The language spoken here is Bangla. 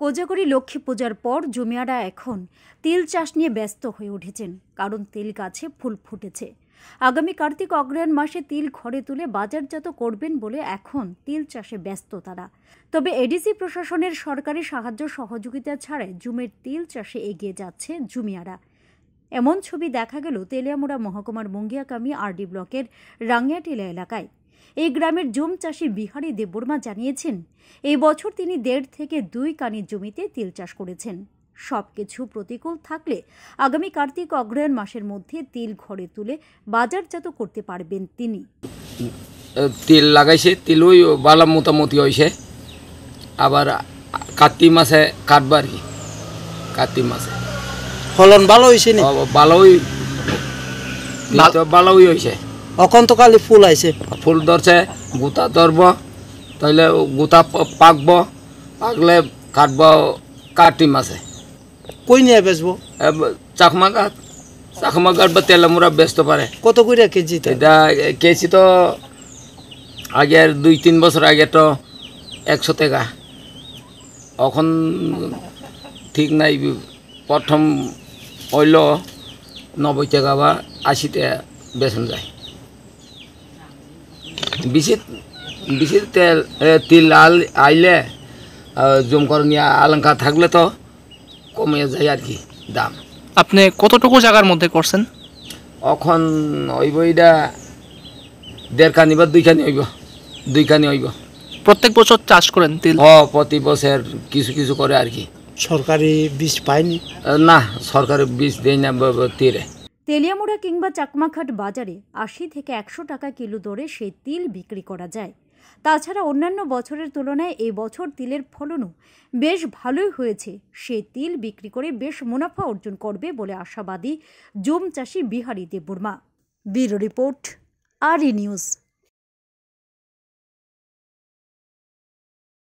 কোজাগরি লক্ষ্মী পূজার পর জমিয়ারা এখন তিল চাষ নিয়ে ব্যস্ত হয়ে উঠেছেন কারণ তিল গাছে ফুল ফুটেছে আগামী কার্তিক অগ্রহায়ণ মাসে তিল ঘরে তুলে বাজারজাত করবেন বলে এখন তিল চাষে ব্যস্ত তারা তবে এডিসি প্রশাসনের সরকারি সাহায্য সহযোগিতা ছাড়াই জুমের তিল চাষে এগিয়ে যাচ্ছে জুমিয়ারা এমন ছবি দেখা গেল তেলিয়ামুড়া মহকুমার মঙ্গিয়াকামি আরডি ব্লকের রাঙ্গিয়াটিলা এলাকায় এই গ্রামের জুম চাষি বিহারী দেববর্মা জানিয়েছেন এই বছর তিনি দেড় থেকে দুই কানির জমিতে তিল চাষ করেছেন সব কিছু প্রতিকূল থাকলে আগামী কার্তিক অগ্রহায়ণ মাসের মধ্যে তিল ঘরে তুলে বাজারজাত করতে পারবেন তিনি তিল লাগাইছে তিলই বালা মোটামুটি হয়েছে আবার কার্তিক মাসে কাটবো আর কি কার্তিক মাসে ফলন ভালো হয়েছে ভালোই ভালোই হয়েছে অকন্তকালে ফুল আইছে ফুল ধরছে গুতা ধরব তাইলে গুতা পাকব পাকলে কাটব কাটি মাছে কই নিয়ে বেচবো চাকমা কাঠ চাকমা কাঠ বা তেলামুরা বেচতে পারে কত করে কেজি এটা কেজি তো আগের দুই তিন বছর আগে তো একশো টাকা এখন ঠিক নাই প্রথম হইল নব্বই টাকা বা আশি টাকা বেতন যায় বিচিত তেল তিল আল আইলে নিয়ে আলঙ্কার থাকলে তো কমে যায় আর কি দাম আপনি কতটুকু জায়গার মধ্যে করছেন অখন ওই বইটা দেড় কানি বা দুইখানি হইব দুইখানি হইব প্রত্যেক বছর চাষ করেন তিল হ প্রতি বছর কিছু কিছু করে আর কি সরকারি বীজ পাইনি না সরকারি বীজ দেয় না তীরে তেলিয়ামুড়া কিংবা চাকমাখাট বাজারে আশি থেকে একশো টাকা কিলো দরে সেই তিল বিক্রি করা যায় তাছাড়া অন্যান্য বছরের তুলনায় এই বছর তিলের ফলনও বেশ ভালোই হয়েছে সে তিল বিক্রি করে বেশ মুনাফা অর্জন করবে বলে আশাবাদী জুম চাষি বিহারী দেববর্মা ব্যুরো রিপোর্ট আর নিউজ